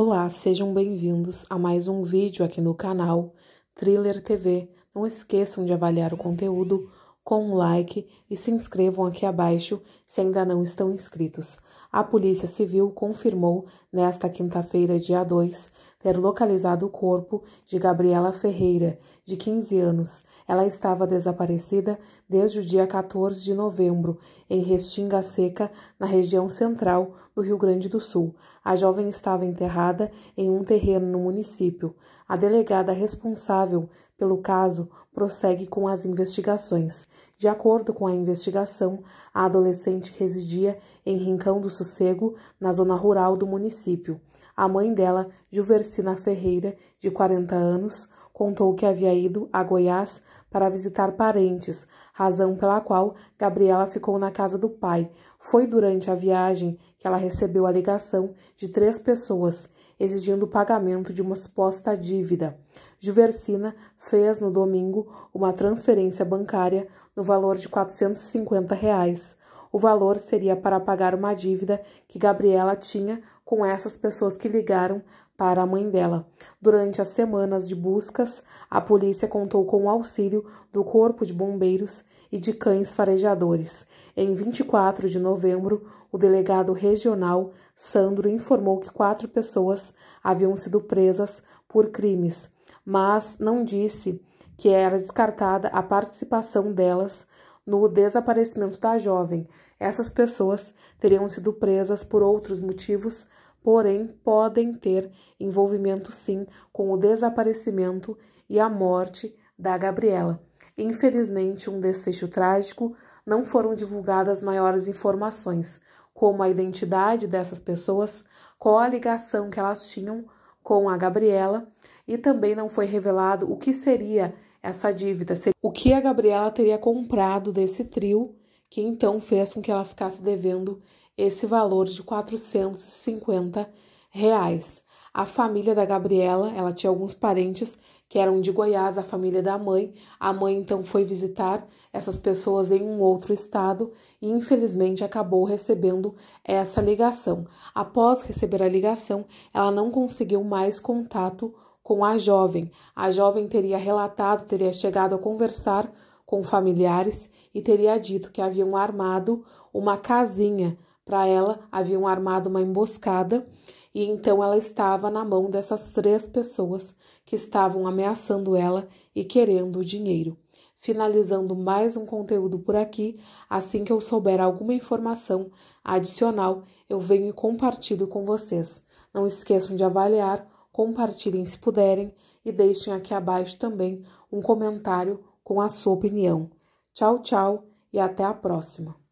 Olá, sejam bem-vindos a mais um vídeo aqui no canal Thriller TV. Não esqueçam de avaliar o conteúdo, com um like e se inscrevam aqui abaixo se ainda não estão inscritos. A Polícia Civil confirmou, nesta quinta-feira, dia 2, ter localizado o corpo de Gabriela Ferreira, de 15 anos. Ela estava desaparecida desde o dia 14 de novembro, em Restinga Seca, na região central do Rio Grande do Sul. A jovem estava enterrada em um terreno no município. A delegada responsável pelo caso, prossegue com as investigações. De acordo com a investigação, a adolescente residia em Rincão do Sossego, na zona rural do município. A mãe dela, Gilversina Ferreira, de 40 anos, Contou que havia ido a Goiás para visitar parentes, razão pela qual Gabriela ficou na casa do pai. Foi durante a viagem que ela recebeu a ligação de três pessoas exigindo o pagamento de uma suposta dívida. Juversina fez no domingo uma transferência bancária no valor de 450 reais. O valor seria para pagar uma dívida que Gabriela tinha com essas pessoas que ligaram para a mãe dela. Durante as semanas de buscas, a polícia contou com o auxílio do Corpo de Bombeiros e de cães farejadores. Em 24 de novembro, o delegado regional Sandro informou que quatro pessoas haviam sido presas por crimes, mas não disse que era descartada a participação delas no desaparecimento da jovem. Essas pessoas teriam sido presas por outros motivos, porém podem ter envolvimento sim com o desaparecimento e a morte da Gabriela. Infelizmente, um desfecho trágico, não foram divulgadas maiores informações, como a identidade dessas pessoas, qual a ligação que elas tinham com a Gabriela, e também não foi revelado o que seria essa dívida, o que a Gabriela teria comprado desse trio, que então fez com que ela ficasse devendo esse valor de 450 reais. A família da Gabriela, ela tinha alguns parentes que eram de Goiás, a família da mãe. A mãe então foi visitar essas pessoas em um outro estado e infelizmente acabou recebendo essa ligação. Após receber a ligação, ela não conseguiu mais contato com a jovem. A jovem teria relatado, teria chegado a conversar com familiares e teria dito que haviam armado uma casinha para ela, haviam armado uma emboscada e então ela estava na mão dessas três pessoas que estavam ameaçando ela e querendo o dinheiro. Finalizando mais um conteúdo por aqui, assim que eu souber alguma informação adicional, eu venho e compartilho com vocês. Não esqueçam de avaliar compartilhem se puderem e deixem aqui abaixo também um comentário com a sua opinião. Tchau, tchau e até a próxima!